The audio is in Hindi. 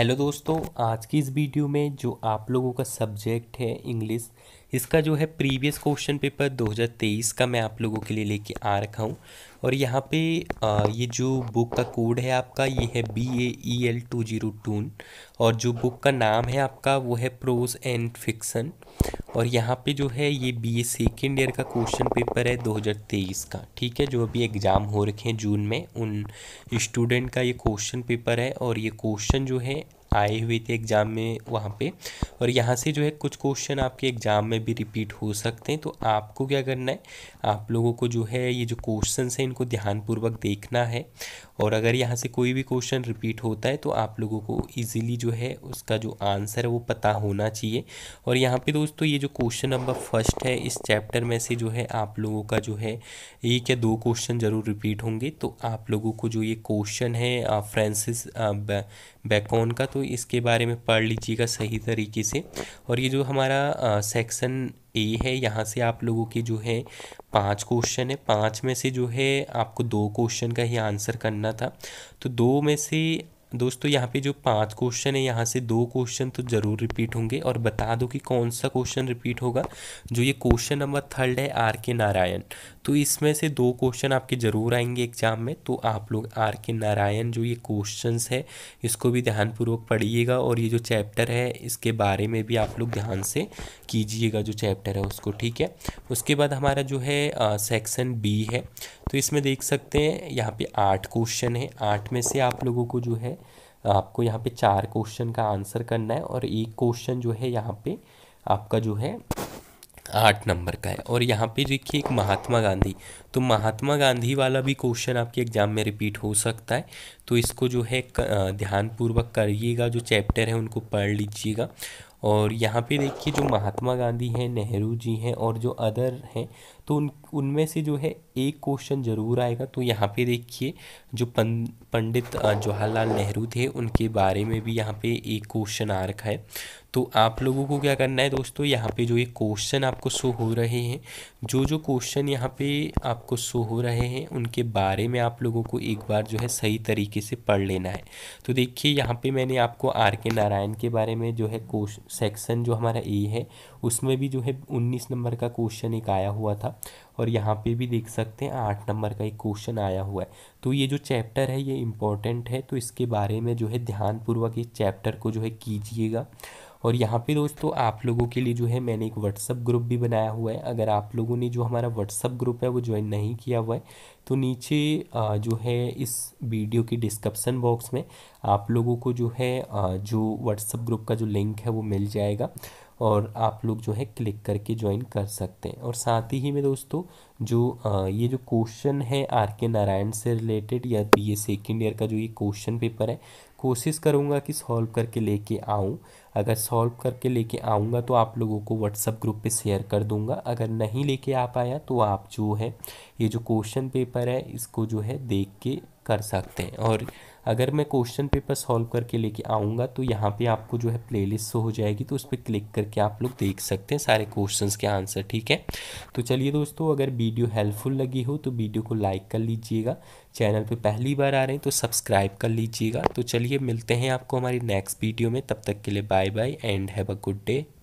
हेलो दोस्तों आज की इस वीडियो में जो आप लोगों का सब्जेक्ट है इंग्लिश इसका जो है प्रीवियस क्वेश्चन पेपर 2023 का मैं आप लोगों के लिए लेके आ रखा हूँ और यहाँ पे आ, ये जो बुक का कोड है आपका ये है B A E L two zero two और जो बुक का नाम है आपका वो है प्रोज एंड फिक्सन और यहाँ पे जो है ये बी ए सेकेंड ईयर का क्वेश्चन पेपर है 2023 का ठीक है जो अभी एग्ज़ाम हो रखे हैं जून में उन स्टूडेंट का ये क्वेश्चन पेपर है और ये क्वेश्चन जो है आए हुए थे एग्ज़ाम में वहाँ पे और यहाँ से जो है कुछ क्वेश्चन आपके एग्ज़ाम में भी रिपीट हो सकते हैं तो आपको क्या करना है आप लोगों को जो है ये जो क्वेश्चन हैं इनको ध्यानपूर्वक देखना है और अगर यहाँ से कोई भी क्वेश्चन रिपीट होता है तो आप लोगों को ईजिली जो है उसका जो आंसर है वो पता होना चाहिए और यहाँ पे दोस्तों ये जो क्वेश्चन नंबर फर्स्ट है इस चैप्टर में से जो है आप लोगों का जो है एक या दो क्वेश्चन ज़रूर रिपीट होंगे तो आप लोगों को जो ये क्वेश्चन है फ्रांसिस बैकॉन का तो तो इसके बारे में पढ़ लीजिएगा सही तरीके से और ये जो हमारा सेक्शन ए है यहाँ से आप लोगों के जो है पांच क्वेश्चन है पांच में से जो है आपको दो क्वेश्चन का ही आंसर करना था तो दो में से दोस्तों यहाँ पे जो पांच क्वेश्चन है यहाँ से दो क्वेश्चन तो ज़रूर रिपीट होंगे और बता दो कि कौन सा क्वेश्चन रिपीट होगा जो ये क्वेश्चन नंबर थर्ड है आर के नारायण तो इसमें से दो क्वेश्चन आपके ज़रूर आएंगे एग्जाम में तो आप लोग आर के नारायण जो ये क्वेश्चंस है इसको भी ध्यानपूर्वक पढ़िएगा और ये जो चैप्टर है इसके बारे में भी आप लोग ध्यान से कीजिएगा जो चैप्टर है उसको ठीक है उसके बाद हमारा जो है सेक्शन बी है तो इसमें देख सकते हैं यहाँ पे आठ क्वेश्चन है आठ में से आप लोगों को जो है आपको यहाँ पे चार क्वेश्चन का आंसर करना है और एक क्वेश्चन जो है यहाँ पे आपका जो है आठ नंबर का है और यहाँ पे देखिए एक महात्मा गांधी तो महात्मा गांधी वाला भी क्वेश्चन आपके एग्ज़ाम में रिपीट हो सकता है तो इसको जो है ध्यानपूर्वक करिएगा जो चैप्टर है उनको पढ़ लीजिएगा और यहाँ पे देखिए जो महात्मा गांधी हैं नेहरू जी हैं और जो अदर हैं तो उन उनमें से जो है एक क्वेश्चन ज़रूर आएगा तो यहाँ पे देखिए जो पं, पंडित जवाहरलाल नेहरू थे उनके बारे में भी यहाँ पे एक क्वेश्चन आ रखा है तो आप लोगों को क्या करना है दोस्तों यहाँ पे जो ये क्वेश्चन आपको शो हो रहे हैं जो जो क्वेश्चन यहाँ पे आपको शो हो रहे हैं उनके बारे में आप लोगों को एक बार जो है सही तरीके से पढ़ लेना है तो देखिए यहाँ पे मैंने आपको आर के नारायण के बारे में जो है सेक्शन जो हमारा ए है उसमें भी जो है उन्नीस नंबर का क्वेश्चन एक आया हुआ था और यहाँ पे भी देख सकते हैं आठ नंबर का एक क्वेश्चन आया हुआ है तो ये जो चैप्टर है ये इम्पॉर्टेंट है तो इसके बारे में जो है ध्यानपूर्वक इस चैप्टर को जो है कीजिएगा और यहाँ पे दोस्तों आप लोगों के लिए जो है मैंने एक व्हाट्सअप ग्रुप भी बनाया हुआ है अगर आप लोगों ने जो हमारा व्हाट्सअप ग्रुप है वो ज्वाइन नहीं किया हुआ है तो नीचे जो है इस वीडियो के डिस्क्रिप्सन बॉक्स में आप लोगों को जो है जो व्हाट्सअप ग्रुप का जो लिंक है वो मिल जाएगा और आप लोग जो है क्लिक करके ज्वाइन कर सकते हैं और साथ ही में दोस्तों जो आ, ये जो क्वेश्चन है आर के नारायण से रिलेटेड या ये सेकेंड ईयर का जो ये क्वेश्चन पेपर है कोशिश करूँगा कि सॉल्व करके लेके आऊँ अगर सॉल्व करके लेके आऊँगा तो आप लोगों को व्हाट्सअप ग्रुप पे शेयर कर दूँगा अगर नहीं लेके आ पाया तो आप जो है ये जो क्वेश्चन पेपर है इसको जो है देख के कर सकते हैं और अगर मैं क्वेश्चन पेपर सॉल्व करके लेके आऊँगा तो यहाँ पे आपको जो है प्लेलिस्ट हो जाएगी तो उस पर क्लिक करके आप लोग देख सकते हैं सारे क्वेश्चंस के आंसर ठीक है तो चलिए दोस्तों अगर वीडियो हेल्पफुल लगी हो तो वीडियो को लाइक कर लीजिएगा चैनल पे पहली बार आ रहे हैं तो सब्सक्राइब कर लीजिएगा तो चलिए मिलते हैं आपको हमारी नेक्स्ट वीडियो में तब तक के लिए bye bye and have a good day